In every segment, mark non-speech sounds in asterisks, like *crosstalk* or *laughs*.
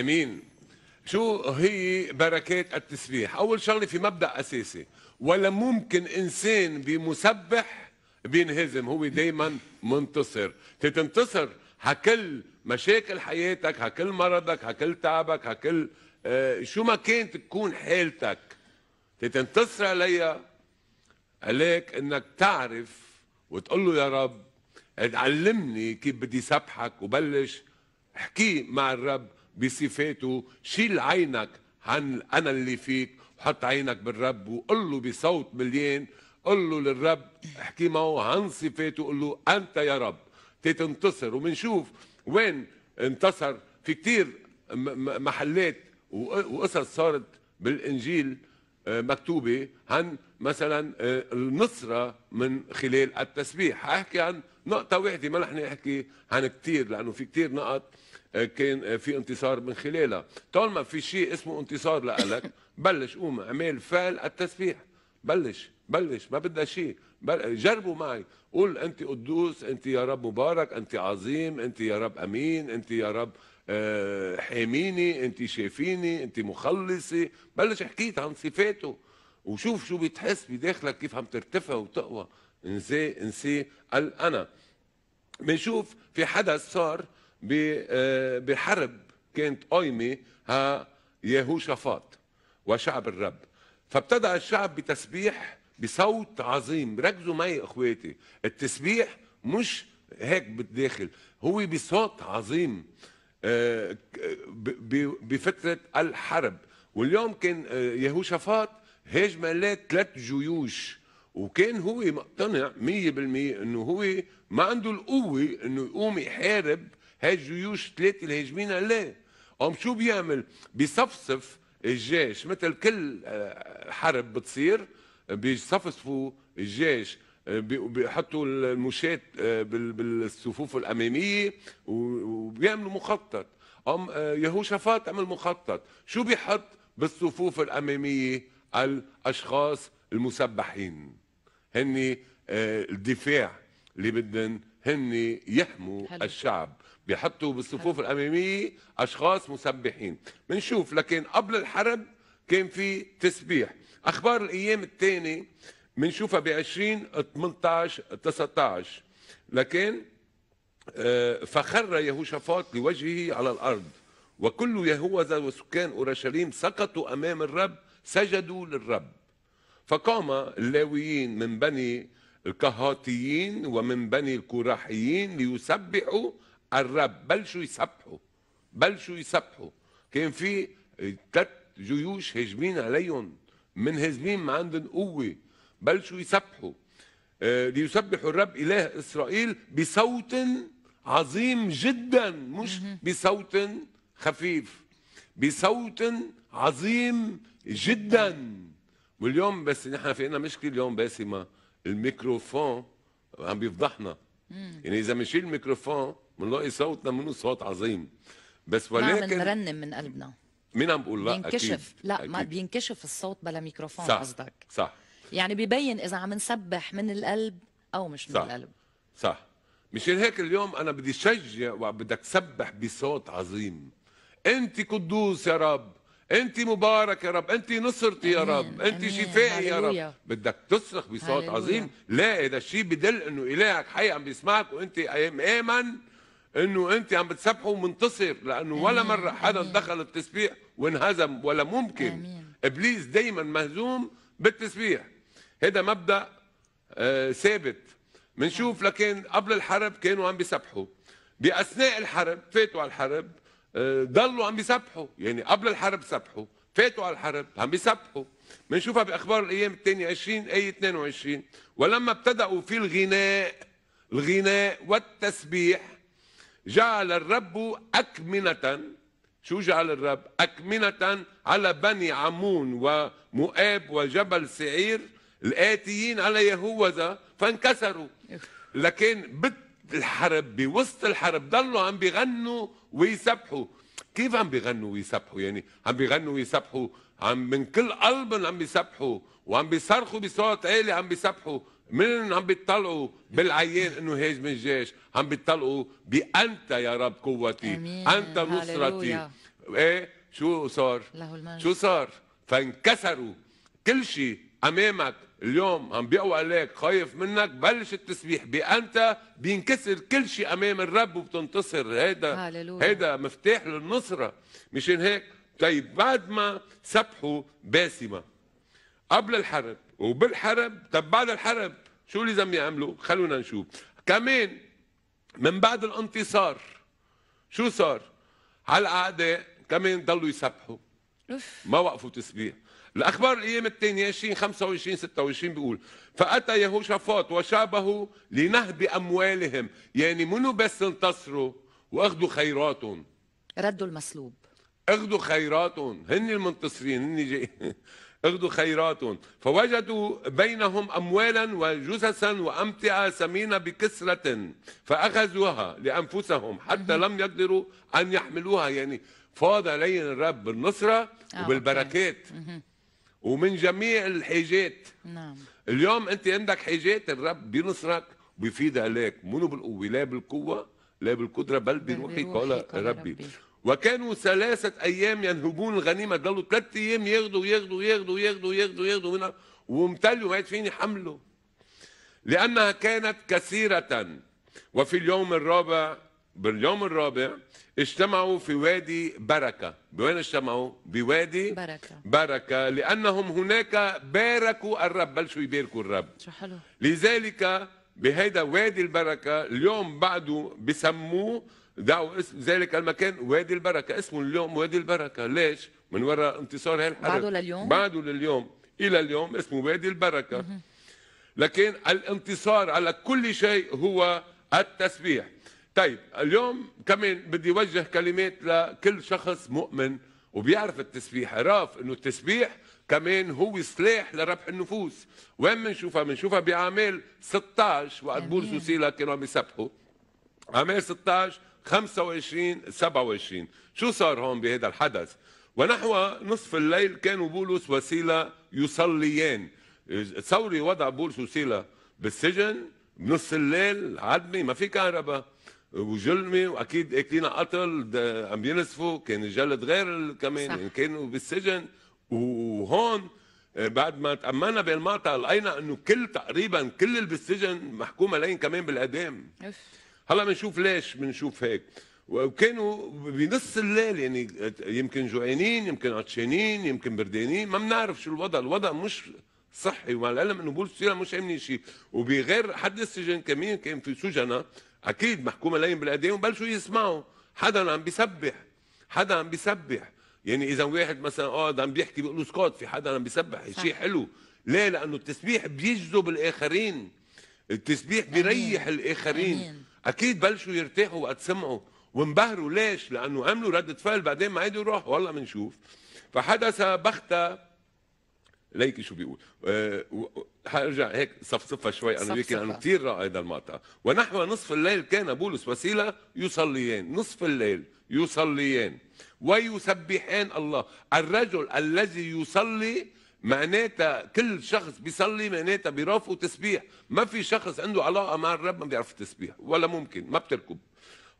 امين شو هي بركات التسبيح اول شغله في مبدا اساسي ولا ممكن انسان بمسبح بينهزم هو دايما منتصر تتنتصر هكل مشاكل حياتك هكل مرضك هكل تعبك هكل آه، شو ما كانت تكون حالتك تتنتصر عليها عليك انك تعرف وتقول له يا رب علمني كيف بدي سبحك وبلش احكي مع الرب بصفاته شيل عينك عن انا اللي فيك وحط عينك بالرب وقل له بصوت مليان قل له للرب احكي معه عن صفاته قل له انت يا رب تتنتصر وبنشوف وين انتصر في كتير محلات وقصص صارت بالانجيل آه، مكتوبه عن مثلا آه، النصره من خلال التسبيح احكي عن نقطه واحده ما رح نحكي عن كتير لانه في كتير نقط كان آه، في انتصار من خلالها طالما في شيء اسمه انتصار لك بلش قوم اعمل فعل التسبيح بلش بلش ما بدها شيء جربوا معي قول انت قدوس انت يا رب مبارك انت عظيم انت يا رب امين انت يا رب آه، حاميني انت شايفيني انت مخلصي بلش حكيت عن صفاته وشوف شو بتحس بداخلك كيف عم ترتفع وتقوى انسي انسي الانا بنشوف في حدث صار آه، بحرب كانت قايمة ها يهوشافاط وشعب الرب فابتدأ الشعب بتسبيح بصوت عظيم ركزوا معي اخواتي التسبيح مش هيك بالداخل هو بصوت عظيم آه، بفترة الحرب واليوم كان آه، يهوشافاط هاجم عليه ثلاث جيوش وكان هو مقتنع 100% انه هو ما عنده القوه انه يقوم يحارب هالجيوش ثلاثه هاجمين عليه قام شو بيعمل بيصفصف الجيش مثل كل آه، حرب بتصير بيصفصفوا الجيش آه، بيحطوا المشاة بالصفوف الأمامية وبيعملوا مخطط أم آه، يهوشفات عمل مخطط شو بيحط بالصفوف الأمامية الأشخاص المسبحين هن الدفاع اللي بدن هن يحموا الشعب بيحطوا بالصفوف الاماميه اشخاص مسبحين بنشوف لكن قبل الحرب كان في تسبيح اخبار الايام الثانيه بنشوفها ب 20 18 19 لكن آه، فخر يهوشافاط لوجهه على الارض وكل يهوذا وسكان اورشليم سقطوا امام الرب سجدوا للرب فقام اللاويين من بني الكهاتيين ومن بني الكوراحيين ليسبحوا الرب بلشوا يسبحوا بلشوا يسبحوا كان في ثلاث جيوش هاجمين عليهم من هزمين ما عندهم قوه بلشوا يسبحوا آه، ليسبحوا الرب اله اسرائيل بصوت عظيم جدا مش بصوت خفيف بصوت عظيم جدا واليوم بس نحن في عندنا مشكله اليوم باسمه الميكروفون عم بيفضحنا يعني اذا بنشيل الميكروفون بنلاقي صوتنا منه صوت عظيم بس نعم، ولكن نعم نرنم من قلبنا مين عم بقول لا بينكشف أكيد. لا أكيد. ما بينكشف الصوت بلا ميكروفون قصدك صح صح يعني ببين اذا عم نسبح من القلب او مش من صح. القلب صح مشان هيك اليوم انا بدي شجع وبدك تسبح بصوت عظيم انت قدوس يا رب انت مبارك يا رب انت نصرتي يا رب انت شفائي يا رب بدك تصرخ بصوت عظيم لا هذا الشيء بدل انه الهك حي عم بيسمعك وانت مآمن انه انت عم بتسبحوا ومنتصر لانه ولا مره حدا دخل التسبيح وانهزم ولا ممكن ابليس دايما مهزوم بالتسبيح هذا مبدا آه، ثابت بنشوف لكن قبل الحرب كانوا عم بيسبحوا باثناء الحرب فاتوا على الحرب آه، ضلوا عم بيسبحوا يعني قبل الحرب سبحوا فاتوا على الحرب عم بيسبحوا بنشوفها باخبار الايام الثانيه 20 اي 22 ولما ابتدأوا في الغناء الغناء والتسبيح جعل الرب أكمنة شو جعل الرب أكمنة على بني عمون ومؤاب وجبل سعير الآتيين على يهوذا فانكسروا لكن بالحرب بوسط الحرب ضلوا عم بيغنوا ويسبحوا كيف عم بيغنوا ويسبحوا يعني عم بيغنوا ويسبحوا عم من كل قلب عم بيسبحوا وعم بيصرخوا بصوت عالي عم بيسبحوا من عم بيطلعوا بالعيان انه هاجم الجيش عم بيطلعوا بانت يا رب قوتي أمين. انت نصرتي ايه شو صار شو صار فانكسروا كل شيء امامك اليوم عم بيقوى عليك خايف منك بلش التسبيح بانت بينكسر كل شيء امام الرب وبتنتصر هيدا هذا هيدا مفتاح للنصره مشان هيك طيب بعد ما سبحوا باسمه قبل الحرب وبالحرب طب بعد الحرب شو لازم يعملوا خلونا نشوف كمان من بعد الانتصار شو صار على الاعداء كمان ضلوا يسبحوا ما وقفوا تسبيح الاخبار الايام الثانيه 20 25 26 بيقول فاتى يهوشافاط وشابه لنهب اموالهم يعني منو بس انتصروا واخذوا خيراتهم ردوا المسلوب اخذوا خيراتهم هن المنتصرين هن جاي اخذوا خيراتهم فوجدوا بينهم أموالا وجثثا وأمتعة ثمينة بكسرة فأخذوها لأنفسهم حتى لم يقدروا أن يحملوها يعني فاض علينا الرب بالنصرة آه، وبالبركات ومن جميع الحاجات نعم اليوم انت عندك حاجات الرب بينصرك وبيفيد عليك منو بالقوه لا بالقوه لا بالقدره بل بروحك قال ربي, ربي. وكانوا ثلاثة أيام ينهبون الغنيمة ضلوا ثلاثة أيام ياخدوا ياخدوا ياخدوا ياخدوا ياخدوا ياخدوا منها وامتلوا ما فيني حمله لأنها كانت كثيرة وفي اليوم الرابع باليوم الرابع اجتمعوا في وادي بركة بوين اجتمعوا بوادي بركة بركة لأنهم هناك باركوا الرب بلشوا يباركوا الرب شو حلو لذلك بهذا وادي البركة اليوم بعده بسموه دعوا اسم ذلك المكان وادي البركه اسمه اليوم وادي البركه ليش من وراء انتصار هالحرب بعده لليوم بعده لليوم الى اليوم اسمه وادي البركه لكن الانتصار على كل شيء هو التسبيح طيب اليوم كمان بدي وجه كلمات لكل شخص مؤمن وبيعرف التسبيح عرف انه التسبيح كمان هو سلاح لربح النفوس وين بنشوفها بنشوفها باعمال 16 وقت بورس وسيله كانوا عم يسبحوا اعمال 16 25 27 شو صار هون بهذا الحدث ونحو نصف الليل كانوا بولس وسيلة يصليان ثوري وضع بولس وسيلة بالسجن بنص الليل عدمي ما في كهرباء وجلمي واكيد اكلينا قتل عم ينسفوا كان الجلد غير كمان صح. يعني كانوا بالسجن وهون آه، بعد ما تأمنا بالمقطع لقينا انه كل تقريبا كل اللي بالسجن محكوم عليهم كمان بالاعدام هلا بنشوف ليش بنشوف هيك وكانوا بنص الليل يعني يمكن جوعانين يمكن عطشانين يمكن بردانين ما بنعرف شو الوضع الوضع مش صحي ومع العلم انه سيرا مش عاملين شيء وبغير حد السجن كمان كان في سجناء اكيد محكوم عليهم بالاعدام وبلشوا يسمعوا حدا عم بيسبح حدا عم بيسبح يعني اذا واحد مثلا قاعد عم بيحكي له سكوت في حدا عم بيسبح شيء حلو ليه لانه التسبيح بيجذب الاخرين التسبيح بيريح الاخرين أمين. اكيد بلشوا يرتاحوا وقت سمعوا وانبهروا ليش؟ لانه عملوا رده فعل بعدين ما عادوا يروحوا والله بنشوف فحدث بختة ليك شو بيقول أه هيك صفصفها صف شوي انا وياك لانه كثير رائع هذا المقطع ونحو نصف الليل كان بولس وسيله يصليان نصف الليل يصليان ويسبحان الله الرجل الذي يصلي معناتها كل شخص بيصلي معناتها بيرافقوا تسبيح ما في شخص عنده علاقه مع الرب ما بيعرف التسبيح ولا ممكن ما بتركب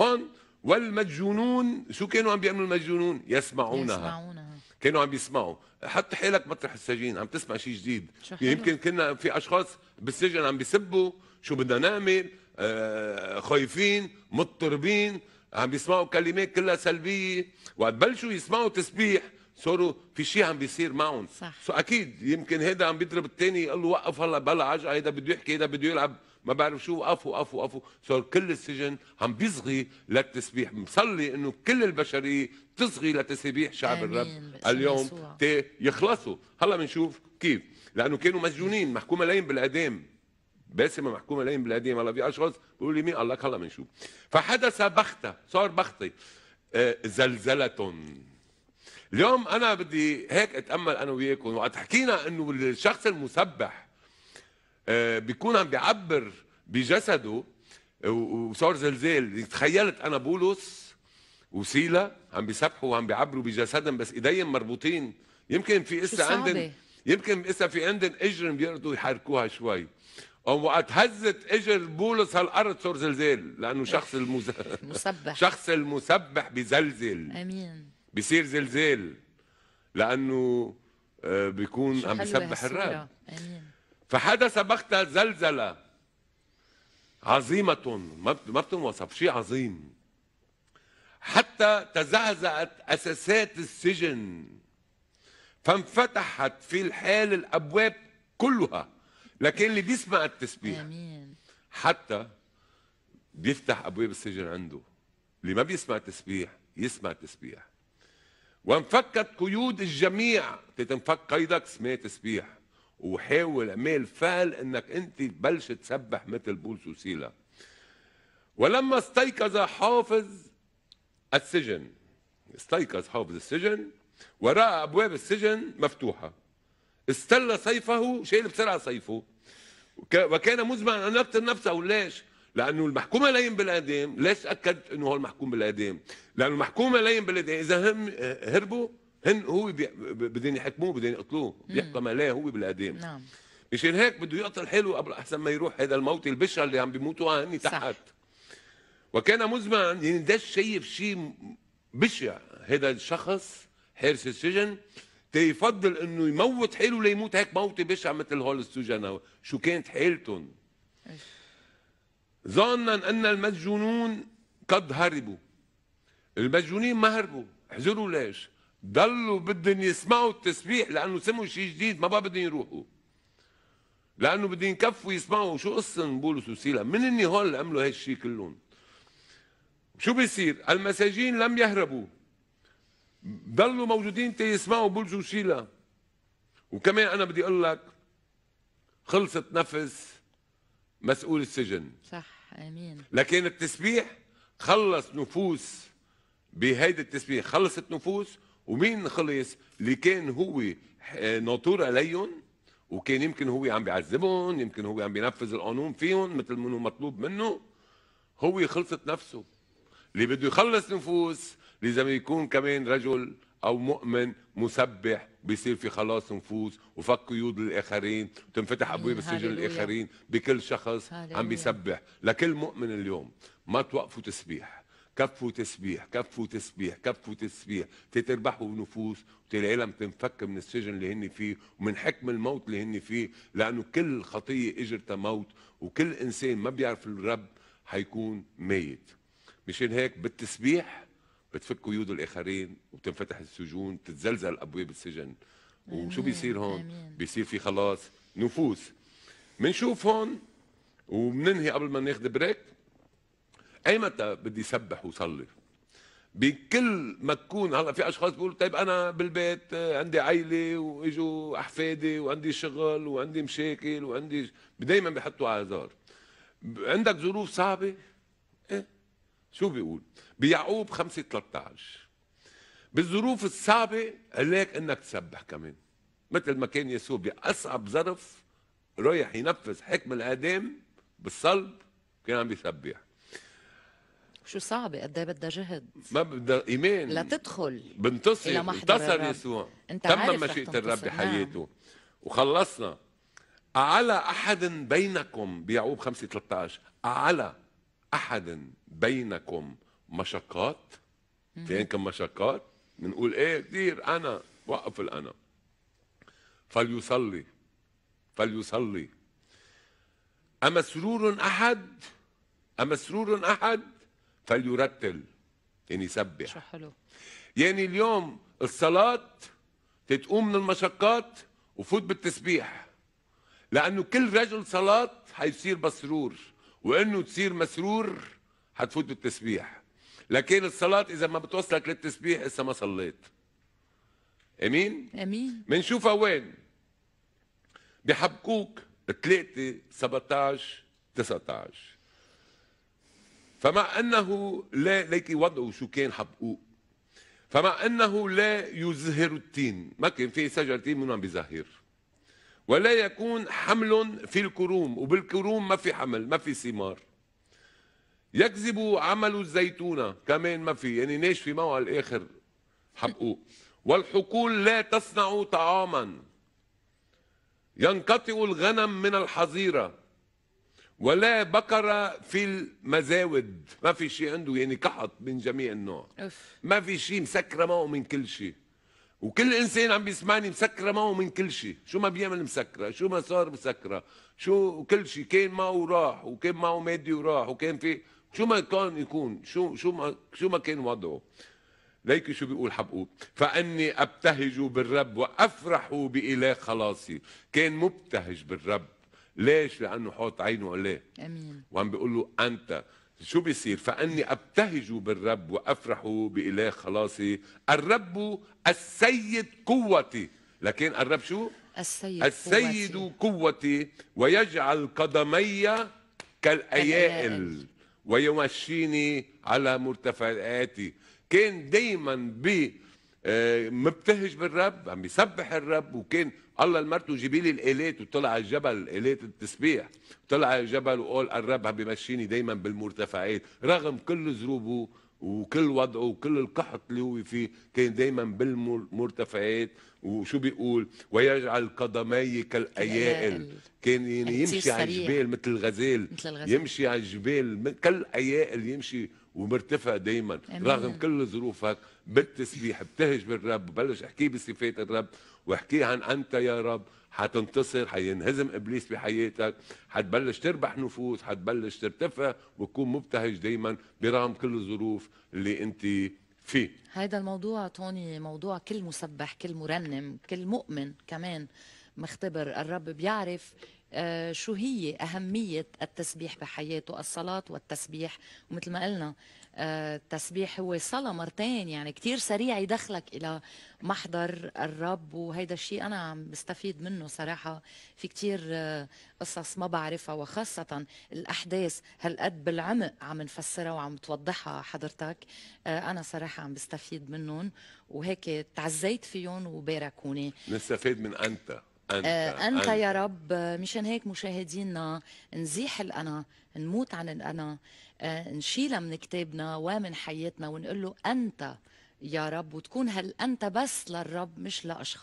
هون والمجنون شو كانوا عم بيعملوا المجنون يسمعونها يسمعونها كانوا عم بيسمعوا حط حالك مطرح السجين عم تسمع شيء جديد شو يمكن كنا في اشخاص بالسجن عم بيسبوا شو بدنا نعمل آه خايفين مضطربين عم بيسمعوا كلمات كلها سلبيه وقت بلشوا يسمعوا تسبيح صاروا في شيء عم بيصير معهم صح سو اكيد يمكن هيدا عم بيضرب الثاني يقول له وقف هلا بلا عجقه هيدا بده يحكي هيدا بده يلعب ما بعرف شو وقفوا وقفوا وقفوا صار كل السجن عم بيصغي للتسبيح مصلي انه كل البشريه تصغي لتسبيح شعب الرب اليوم تي يخلصوا هلا بنشوف كيف لانه كانوا مسجونين محكومه لين بالاعدام باسمة محكومة لين بالاعدام هلا في اشخاص بيقولوا لي مين قال لك هلا بنشوف فحدث بختة صار بختي آه زلزلة اليوم انا بدي هيك اتامل انا وياكم وقت حكينا انه الشخص المسبح آه، بيكون عم بيعبر بجسده وصار زلزال تخيلت انا بولس وسيلا عم بيسبحوا وعم بيعبروا بجسدهم بس ايديهم مربوطين يمكن في اسا عندن يمكن اسا في عندن اجر بيقدروا يحركوها شوي وقت هزت اجر بولس هالارض صار زلزال لانه إيه. شخص المسبح *laughs* شخص المسبح بزلزل امين بيصير زلزال لانه آه، بيكون عم بيسبح الرب فحدث بغتة زلزلة عظيمة ما بتنوصف شيء عظيم حتى تزعزعت أساسات السجن فانفتحت في الحال الأبواب كلها لكن اللي بيسمع التسبيح حتى بيفتح أبواب السجن عنده اللي ما بيسمع التسبيح يسمع التسبيح وانفكت قيود الجميع تتنفك قيدك سميت تسبيح وحاول اعمل فعل انك انت تبلش تسبح مثل بولس وسيلا ولما استيقظ حافظ السجن استيقظ حافظ السجن وراى ابواب السجن مفتوحه استل سيفه شال بسرعه سيفه وكان مزمعا ان يقتل نفسه ليش؟ لانه المحكوم لين بالاعدام ليش اكدت انه هو المحكوم بالاعدام لانه المحكوم لين بالاعدام اذا هم هربوا هن هو بدهم يحكموه بدهم يقتلوه بيحكم عليه هو بالاعدام نعم مشان هيك بده يقتل حاله قبل احسن ما يروح هذا الموت البشع اللي عم بيموتوا هن تحت وكان مزمعا يعني ده شايف شيء بشع هذا الشخص حارس السجن تيفضل انه يموت حاله ليموت هيك موت بشع مثل هول السجناء شو كانت حالتهم ظانا ان المسجونون قد هربوا المسجونين ما هربوا حزروا ليش ضلوا بدهم يسمعوا التسبيح لانه سمعوا شيء جديد ما بقى بدهم يروحوا لانه بدهم يكفوا يسمعوا شو قصه بولس وسيلا من اني هول اللي عملوا هالشيء كلهم شو بيصير المساجين لم يهربوا ضلوا موجودين تيسمعوا بولس وسيلا وكمان انا بدي اقول لك خلصت نفس مسؤول السجن صح امين لكن التسبيح خلص نفوس بهيدا التسبيح خلصت نفوس ومين خلص اللي كان هو آه، ناطور عليهم وكان يمكن هو عم بيعذبهم يمكن هو عم بينفذ القانون فيهم مثل ما مطلوب منه هو خلصت نفسه اللي بده يخلص نفوس لازم يكون كمان رجل او مؤمن مسبح بيصير في خلاص نفوس وفك قيود الاخرين تنفتح إيه، ابواب السجن الاخرين بكل شخص عم بيسبح لكل مؤمن اليوم ما توقفوا تسبيح كفوا تسبيح كفوا تسبيح كفوا تسبيح تتربحوا نفوس العالم تنفك من السجن اللي هن فيه ومن حكم الموت اللي هن فيه لانه كل خطيه اجرتها موت وكل انسان ما بيعرف الرب حيكون ميت مشان هيك بالتسبيح بتفك قيود الاخرين وبتنفتح السجون بتتزلزل ابواب السجن وشو بيصير هون آمين. بيصير في خلاص نفوس بنشوف هون وبننهي قبل ما ناخذ بريك اي متى بدي سبح وصلي بكل ما تكون هلا في اشخاص بيقولوا طيب انا بالبيت عندي عائله واجوا احفادي وعندي شغل وعندي مشاكل وعندي دائما بحطوا اعذار عندك ظروف صعبه ايه شو بيقول بيعقوب 5 13 بالظروف الصعبة عليك انك تسبح كمان مثل ما كان يسوع بأصعب ظرف رايح ينفذ حكم الآدم بالصلب كان عم بيسبح شو صعبة قد ايه بدها جهد ما بدها ايمان لتدخل بنتصر انتصر يسوع انت تم مشيئة الرب نعم. بحياته نعم. وخلصنا أعلى أحد بينكم بيعقوب 5 13 أعلى احد بينكم مشقات في كم مشقات بنقول ايه كثير انا وقف الانا فليصلي فليصلي أمسرور أحد أمسرور أحد فليرتل يعني يسبح شو حلو يعني اليوم الصلاة تتقوم من المشقات وفوت بالتسبيح لأنه كل رجل صلاة حيصير مسرور وانه تصير مسرور هتفوت بالتسبيح لكن الصلاه اذا ما بتوصلك للتسبيح لسه ما صليت امين امين بنشوفها وين بحبكوك 3 17 19 فمع انه لا ليكي وضعه شو كان حبقوق فمع انه لا يزهر التين ما كان في شجر تين عم بيزهر ولا يكون حمل في الكروم وبالكروم ما في حمل ما في ثمار يكذب عمل الزيتونة كمان ما في يعني ناشفة معه على الآخر حقوق والحقول لا تصنع طعاما ينقطع الغنم من الحظيرة ولا بقرة في المزاود ما في شيء عنده يعني كحط من جميع النوع ما في شيء مسكرة معه من كل شيء وكل انسان عم بيسمعني مسكره معه من كل شيء شو ما بيعمل مسكره شو ما صار مسكره شو كل شيء كان معه وراح وكان معه مادي وراح وكان في شو ما كان يكون شو شو ما شو ما كان وضعه ليك شو بيقول حبقوق فاني ابتهج بالرب وافرح باله خلاصي كان مبتهج بالرب ليش لانه حاط عينه عليه امين وعم بيقول له انت شو بيصير فاني ابتهج بالرب وافرح باله خلاصي الرب السيد قوتي لكن الرب شو السيد, السيد قوتي. قوتي ويجعل قدمي كالايائل ويمشيني على مرتفعاتي كان دايما ب آه، مبتهج بالرب عم بيسبح الرب وكان الله لمرته جيبي لي الالات وطلع على الجبل الات التسبيح طلع على الجبل وقال الرب بيمشيني دايما بالمرتفعات رغم كل ظروفه وكل وضعه وكل القحط اللي هو فيه كان دايما بالمرتفعات وشو بيقول ويجعل قدمي كالايائل كان يعني يمشي على الجبال مثل الغزال يمشي على الجبال كالايائل يمشي ومرتفع دايما رغم كل ظروفك بالتسبيح ابتهج بالرب بلش احكي بصفات الرب واحكي عن انت يا رب حتنتصر حينهزم ابليس بحياتك حتبلش تربح نفوس حتبلش ترتفع وتكون مبتهج دايما برغم كل الظروف اللي انت فيه هذا الموضوع توني موضوع كل مسبح كل مرنم كل مؤمن كمان مختبر الرب بيعرف آه، شو هي أهمية التسبيح بحياته الصلاة والتسبيح ومثل ما قلنا آه، التسبيح هو صلاة مرتين يعني كتير سريع يدخلك إلى محضر الرب وهيدا الشيء أنا عم بستفيد منه صراحة في كتير آه، قصص ما بعرفها وخاصة الأحداث هالقد بالعمق عم نفسرها وعم توضحها حضرتك أنا صراحة عم بستفيد منهم وهيك تعزيت فيهم وباركوني نستفيد من أنت آه، أنت, أنت يا رب مشان هيك مشاهدينا نزيح الأنا نموت عن الأنا آه، نشيلها من كتابنا ومن حياتنا ونقول له أنت يا رب وتكون هل أنت بس للرب مش لأشخاص